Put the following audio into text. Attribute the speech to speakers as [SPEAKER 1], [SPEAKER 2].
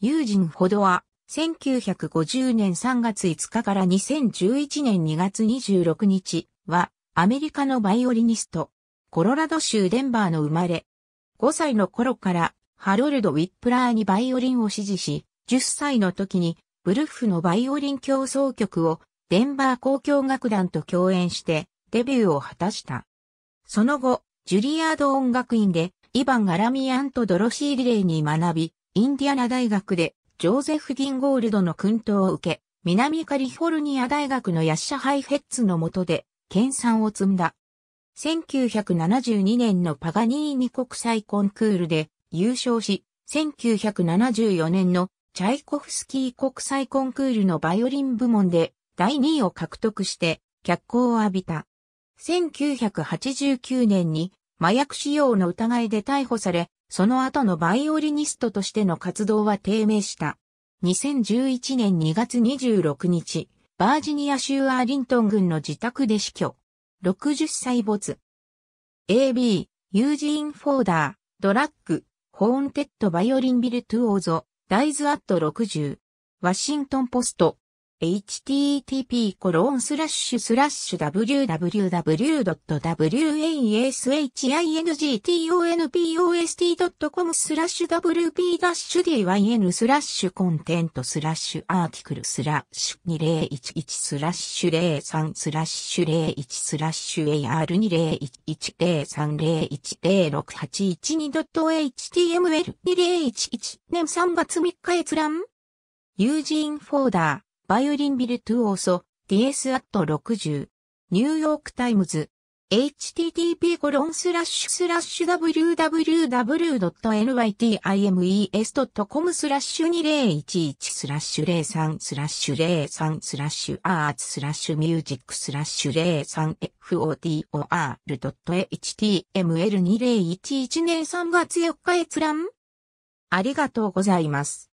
[SPEAKER 1] 友人ほどは、1950年3月5日から2011年2月26日は、アメリカのバイオリニスト、コロラド州デンバーの生まれ、5歳の頃からハロルド・ウィップラーにバイオリンを支持し、10歳の時にブルッフのバイオリン競争曲をデンバー交響楽団と共演してデビューを果たした。その後、ジュリアード音楽院でイヴァン・アラミアンとドロシー・リレーに学び、インディアナ大学でジョーゼフ・ギンゴールドの薫陶を受け、南カリフォルニア大学のヤッシャ・ハイフェッツの下で研鑽を積んだ。1972年のパガニーニ国際コンクールで優勝し、1974年のチャイコフスキー国際コンクールのバイオリン部門で第2位を獲得して脚光を浴びた。1989年に麻薬使用の疑いで逮捕され、その後のバイオリニストとしての活動は低迷した。2011年2月26日、バージニア州アーリントン軍の自宅で死去。60歳没。AB、ユージーン・フォーダー、ドラッグ、ホーンテッド・バイオリン・ビルトゥオーゾ、ダイズ・アット60。ワシントン・ポスト。http://www.washingonpost.com スラッシュ wp-dyn スラッシュコンテントスラッシュアーティクルスラッシュ2011スラッシュ03スラッシュ01スラッシュ ar201103010681.html2011 年3月3日閲覧友人フォーダーバイオリンビルトゥオーソ、ディエスアット60。ニューヨークタイムズ。http コロンスラッシュスラッシュ www.nytimes.com スラッシュ2011スラッシュ03スラッシュ03スラッシュアーツスラッシュミュージックスラッシュ 03fotor.html2011 年3月4日閲覧ありがとうございます。